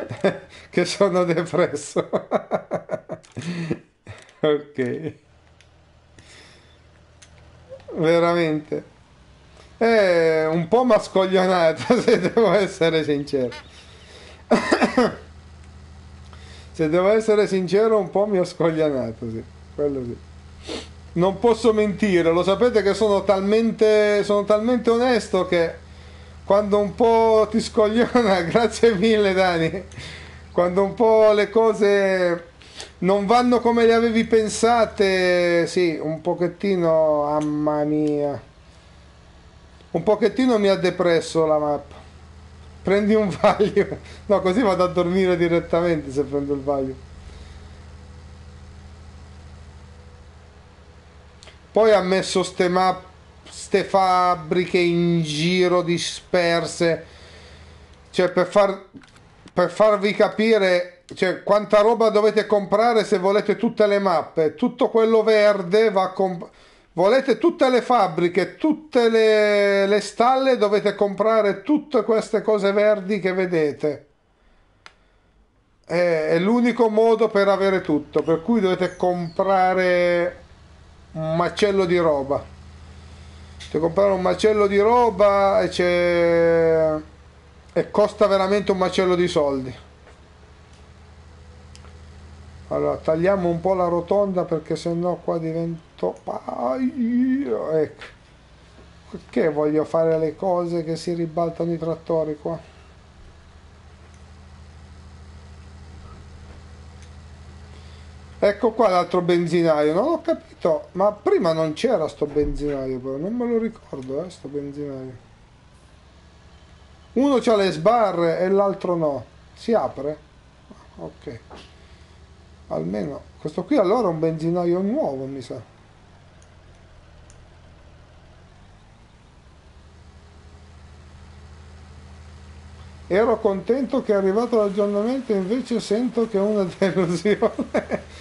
che sono depresso. ok veramente. È un po' mascoglionata, se devo essere sincero. se devo essere sincero, un po' mi ho scoglionato, sì. Quello sì. Non posso mentire, lo sapete che sono talmente, sono talmente onesto che quando un po' ti scogliona, grazie mille Dani, quando un po' le cose non vanno come le avevi pensate. Sì, un pochettino, mamma mia. Un pochettino mi ha depresso la mappa. Prendi un vaglio. No, così vado a dormire direttamente se prendo il vaglio. Poi ha messo ste mappe, ste fabbriche in giro disperse. Cioè, per, far, per farvi capire cioè, quanta roba dovete comprare se volete tutte le mappe? Tutto quello verde va comp- Volete tutte le fabbriche, tutte le, le stalle, dovete comprare tutte queste cose verdi che vedete è, l'unico modo per avere tutto, per cui dovete comprare un macello di roba. Cioè comprare un macello di roba e, e costa veramente un macello di soldi allora tagliamo un po' la rotonda perché sennò qua divento ecco perché voglio fare le cose che si ribaltano i trattori qua ecco qua l'altro benzinaio non ho capito ma prima non c'era sto benzinaio però non me lo ricordo eh sto benzinaio uno ha le sbarre e l'altro no si apre ok almeno questo qui allora è un benzinaio nuovo mi sa ero contento che è arrivato l'aggiornamento invece sento che è una delusione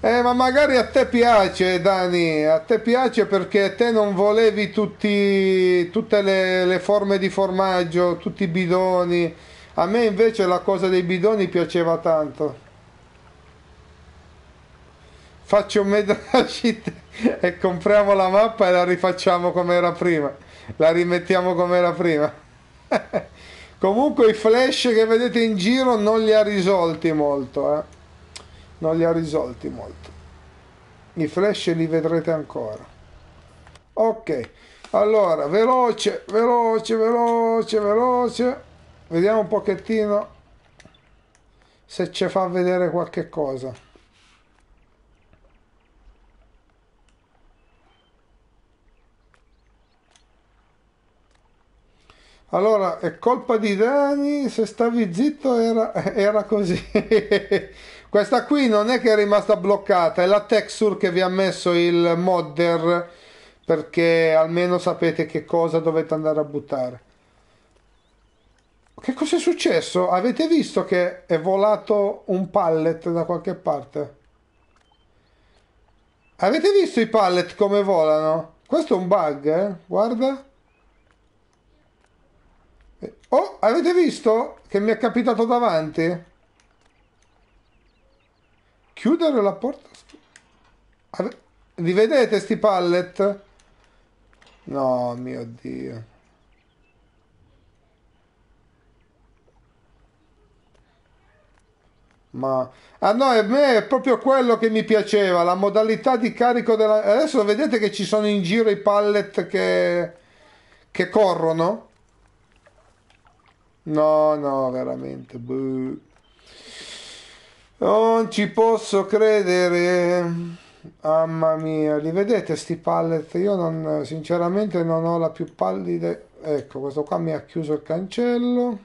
eh ma magari a te piace Dani a te piace perché te non volevi tutti, tutte le, le forme di formaggio tutti i bidoni a me invece la cosa dei bidoni piaceva tanto faccio un mezzo sheet e compriamo la mappa e la rifacciamo come era prima la rimettiamo come era prima comunque i flash che vedete in giro non li ha risolti molto eh? non li ha risolti molto i flash li vedrete ancora ok allora veloce veloce veloce veloce vediamo un pochettino se ci fa vedere qualche cosa Allora, è colpa di Dani, se stavi zitto era, era così. Questa qui non è che è rimasta bloccata, è la texture che vi ha messo il modder perché almeno sapete che cosa dovete andare a buttare. Che cos'è successo? Avete visto che è volato un pallet da qualche parte? Avete visto i pallet come volano? Questo è un bug, eh? Guarda. Oh, avete visto che mi è capitato davanti? Chiudere la porta. Ave... Li vedete sti pallet? No, mio Dio. Ma... Ah no, a me è proprio quello che mi piaceva, la modalità di carico della... Adesso vedete che ci sono in giro i pallet che, che corrono? No, no, veramente. Buh. Non ci posso credere. Mamma mia, li vedete sti pallet? Io non, sinceramente non ho la più pallida... Ecco, questo qua mi ha chiuso il cancello.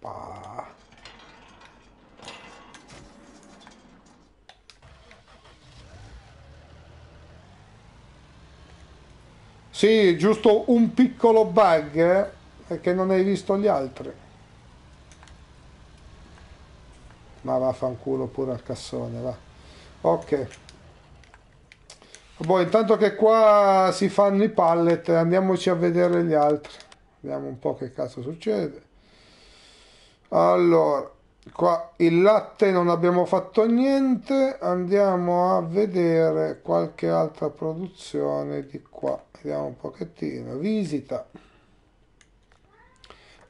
Bah. Sì, giusto un piccolo bug. Eh? che non hai visto gli altri. Ma vaffanculo pure al cassone, va. Ok. Boh, intanto che qua si fanno i pallet, andiamoci a vedere gli altri. Vediamo un po' che cazzo succede. Allora, qua il latte non abbiamo fatto niente. Andiamo a vedere qualche altra produzione di qua. Vediamo un pochettino. Visita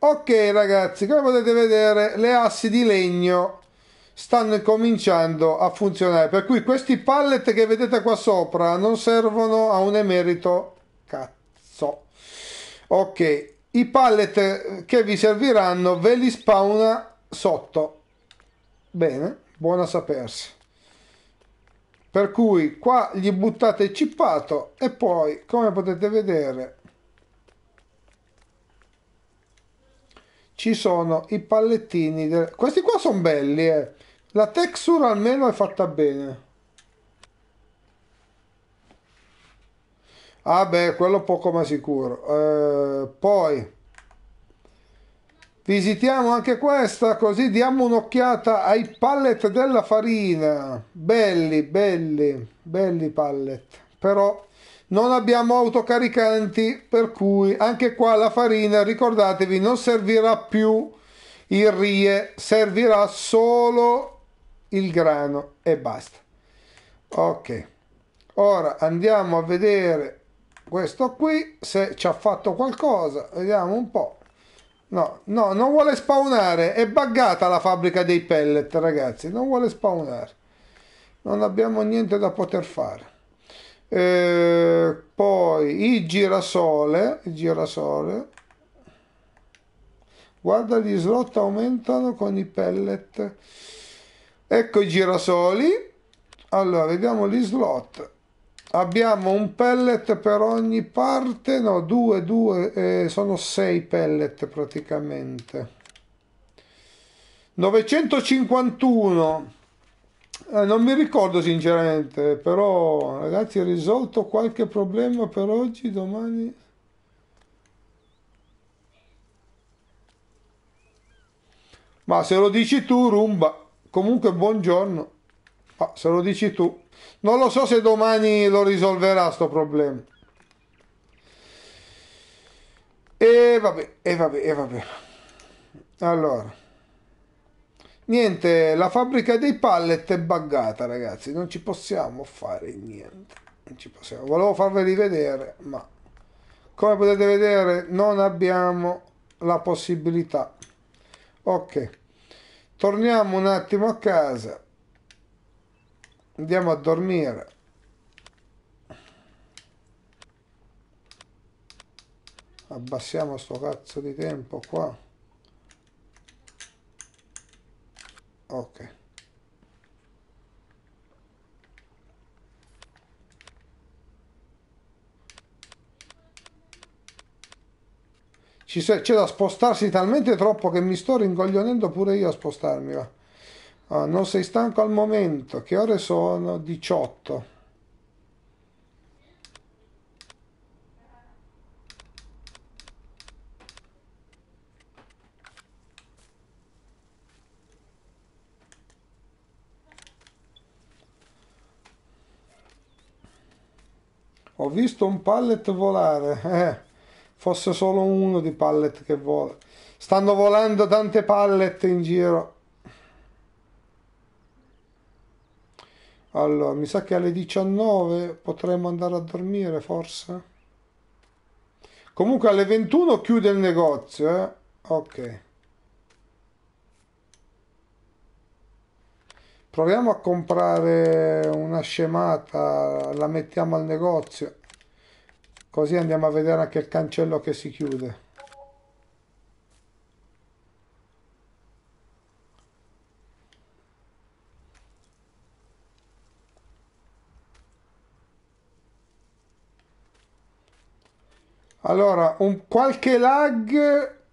ok ragazzi come potete vedere le assi di legno stanno cominciando a funzionare per cui questi pallet che vedete qua sopra non servono a un emerito cazzo ok i pallet che vi serviranno ve li spawna sotto bene buona sapersi per cui qua gli buttate il cippato e poi come potete vedere ci sono i pallettini. Del... Questi qua sono belli, eh. La texture almeno è fatta bene. Ah beh, quello poco ma sicuro. Eh, poi visitiamo anche questa così diamo un'occhiata ai pallet della farina. Belli, belli, belli pallet. Però non abbiamo autocaricanti per cui anche qua la farina ricordatevi non servirà più il rie servirà solo il grano e basta ok ora andiamo a vedere questo qui se ci ha fatto qualcosa vediamo un po no no non vuole spawnare è buggata la fabbrica dei pellet ragazzi non vuole spawnare non abbiamo niente da poter fare eh, poi il girasole, il girasole, guarda gli slot aumentano con i pellet. Ecco i girasoli. Allora, vediamo gli slot. Abbiamo un pellet per ogni parte, no, due, due, eh, sono sei pellet praticamente. 951 eh, non mi ricordo sinceramente, però ragazzi, risolto qualche problema per oggi, domani. Ma se lo dici tu, rumba. Comunque, buongiorno. Ah, se lo dici tu. Non lo so se domani lo risolverà sto problema. E vabbè, e vabbè, e vabbè. Allora. Niente, la fabbrica dei pallet è buggata, ragazzi. Non ci possiamo fare niente. Non ci possiamo. Volevo farveli vedere, ma come potete vedere non abbiamo la possibilità. Ok. Torniamo un attimo a casa. Andiamo a dormire. Abbassiamo sto cazzo di tempo qua. ok c'è da spostarsi talmente troppo che mi sto rincoglionendo pure io a spostarmi va. Ah, non sei stanco al momento che ore sono? 18 Ho visto un pallet volare. Eh, fosse solo uno di pallet che vola. Stanno volando tante pallet in giro. Allora, mi sa che alle 19 potremmo andare a dormire, forse. Comunque alle 21 chiude il negozio, eh? Ok. proviamo a comprare una scemata la mettiamo al negozio così andiamo a vedere anche il cancello che si chiude Allora, un qualche lag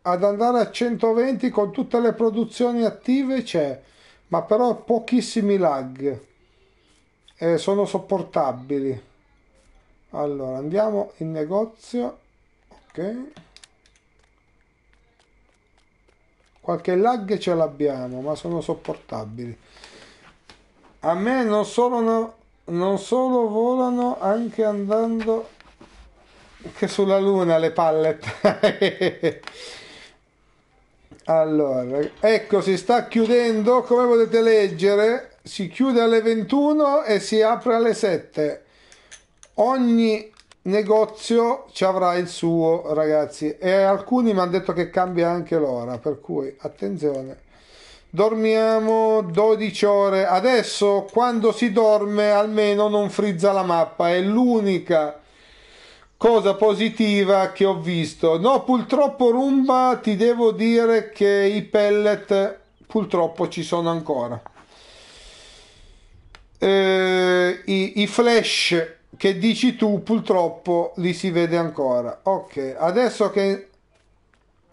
ad andare a 120 con tutte le produzioni attive c'è ma però pochissimi lag eh, sono sopportabili allora andiamo in negozio ok qualche lag ce l'abbiamo ma sono sopportabili a me non solo, no, non solo volano anche andando anche sulla luna le pallet Allora, ecco, si sta chiudendo, come potete leggere, si chiude alle 21 e si apre alle 7. Ogni negozio ci avrà il suo, ragazzi, e alcuni mi hanno detto che cambia anche l'ora, per cui attenzione. Dormiamo 12 ore. Adesso quando si dorme almeno non frizza la mappa, è l'unica cosa positiva che ho visto. No, purtroppo Rumba ti devo dire che i pellet purtroppo ci sono ancora. Eh, i, i, flash che dici tu purtroppo li si vede ancora. Ok, adesso che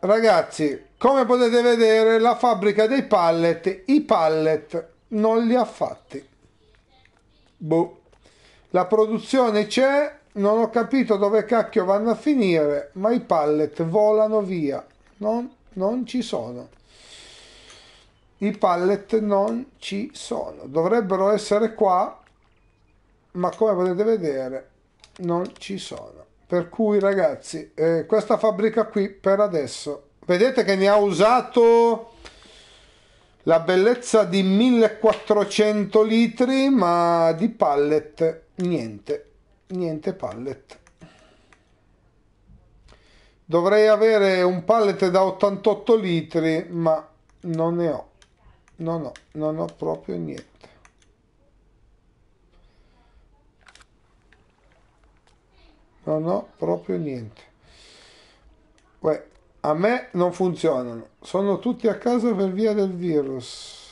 ragazzi, come potete vedere, la fabbrica dei pallet, i pallet non li ha fatti. Boh. La produzione c'è, non ho capito dove cacchio vanno a finire, ma i pallet volano via. Non, non ci sono. I pallet non ci sono. Dovrebbero essere qua, ma come potete vedere non ci sono. Per cui ragazzi, eh, questa fabbrica qui per adesso, vedete che ne ha usato la bellezza di 1400 litri, ma di pallet niente niente pallet dovrei avere un pallet da 88 litri ma non ne ho non ho non ho proprio niente non ho proprio niente Beh, a me non funzionano sono tutti a casa per via del virus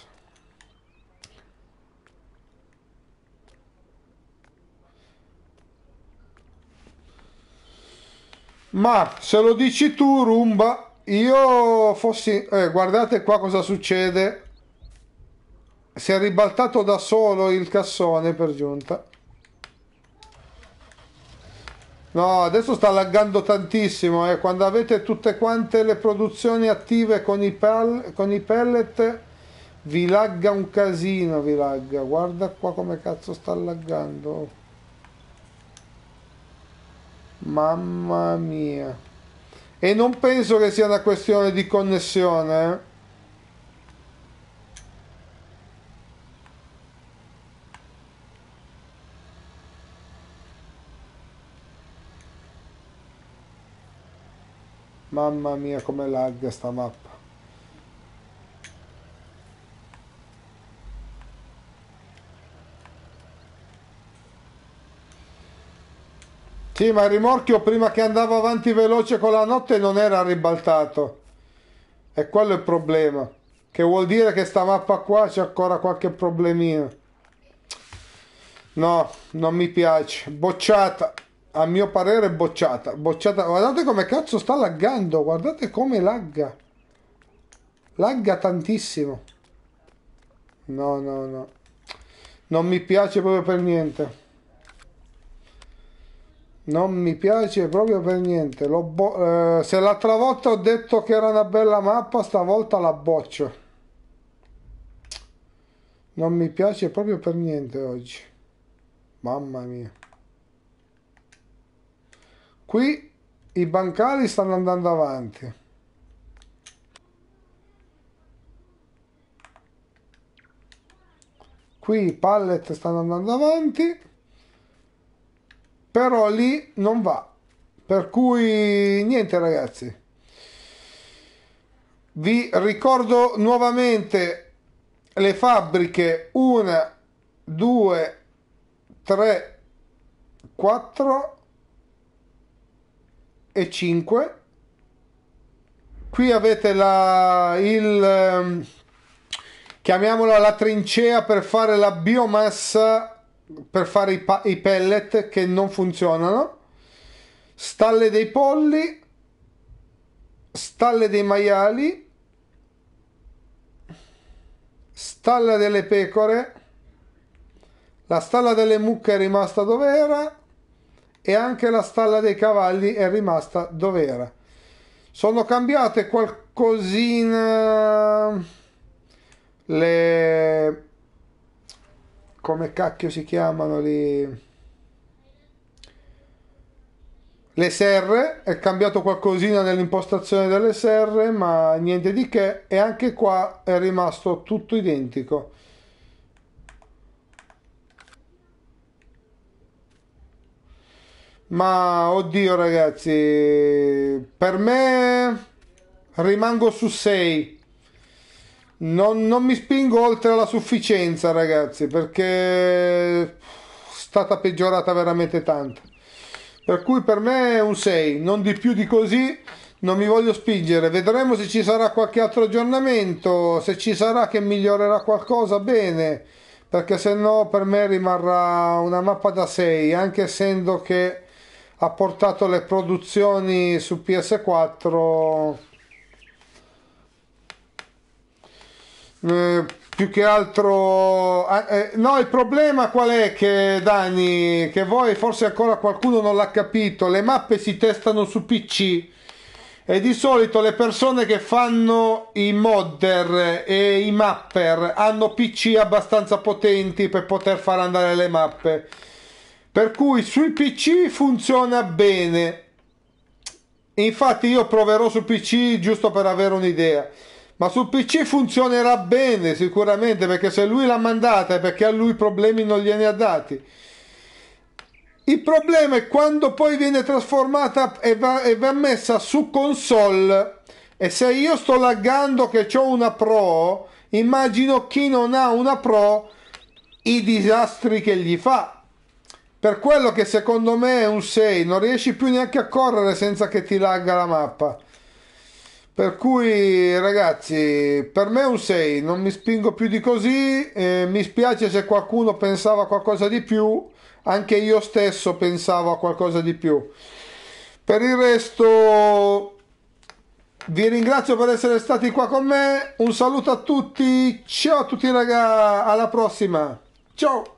Ma se lo dici tu, Rumba, io fossi... Eh, guardate qua cosa succede. Si è ribaltato da solo il cassone per giunta. No, adesso sta laggando tantissimo. Eh. Quando avete tutte quante le produzioni attive con i, con i pellet, vi lagga un casino, vi lagga. Guarda qua come cazzo sta laggando. Mamma mia. E non penso che sia una questione di connessione. Eh? Mamma mia come lagga sta mappa. Sì, ma il rimorchio prima che andava avanti veloce con la notte non era ribaltato. E quello è il problema. Che vuol dire che sta mappa qua c'è ancora qualche problemino. No, non mi piace. Bocciata. A mio parere bocciata. Bocciata. Guardate come cazzo sta laggando. Guardate come lagga. Lagga tantissimo. No, no, no. Non mi piace proprio per niente. Non mi piace proprio per niente. Bo- eh, se l'altra volta ho detto che era una bella mappa, stavolta la boccio. Non mi piace proprio per niente oggi. Mamma mia. Qui i bancali stanno andando avanti. Qui i pallet stanno andando avanti però lì non va. Per cui niente ragazzi. Vi ricordo nuovamente le fabbriche 1, 2, 3, 4 e 5. Qui avete la, il, ehm, chiamiamola la trincea per fare la biomassa per fare i, i pellet che non funzionano, stalle dei polli, stalle dei maiali, stalla delle pecore, la stalla delle mucche è rimasta dov'era e anche la stalla dei cavalli è rimasta dov'era. Sono cambiate qualcosina le come cacchio si chiamano lì? Le serre, è cambiato qualcosina nell'impostazione delle serre, ma niente di che, e anche qua è rimasto tutto identico. Ma oddio ragazzi, per me rimango su 6. Non, non mi spingo oltre la sufficienza, ragazzi, perché è stata peggiorata veramente tanto. Per cui per me è un 6, non di più di così non mi voglio spingere, vedremo se ci sarà qualche altro aggiornamento, se ci sarà che migliorerà qualcosa, bene, perché se no per me rimarrà una mappa da 6, anche essendo che ha portato le produzioni su PS4 Eh, più che altro ah, eh, no il problema qual è che Dani che voi forse ancora qualcuno non l'ha capito le mappe si testano su pc e di solito le persone che fanno i modder e i mapper hanno pc abbastanza potenti per poter far andare le mappe per cui sui pc funziona bene infatti io proverò su pc giusto per avere un'idea ma sul PC funzionerà bene sicuramente perché se lui l'ha mandata è perché a lui problemi non gliene ha dati. Il problema è quando poi viene trasformata e va, e va messa su console e se io sto laggando che ho una Pro, immagino chi non ha una Pro i disastri che gli fa. Per quello che secondo me è un 6, non riesci più neanche a correre senza che ti lagga la mappa. Per cui ragazzi, per me un 6, non mi spingo più di così, eh, mi spiace se qualcuno pensava a qualcosa di più, anche io stesso pensavo a qualcosa di più. Per il resto vi ringrazio per essere stati qua con me, un saluto a tutti, ciao a tutti ragazzi, alla prossima, ciao!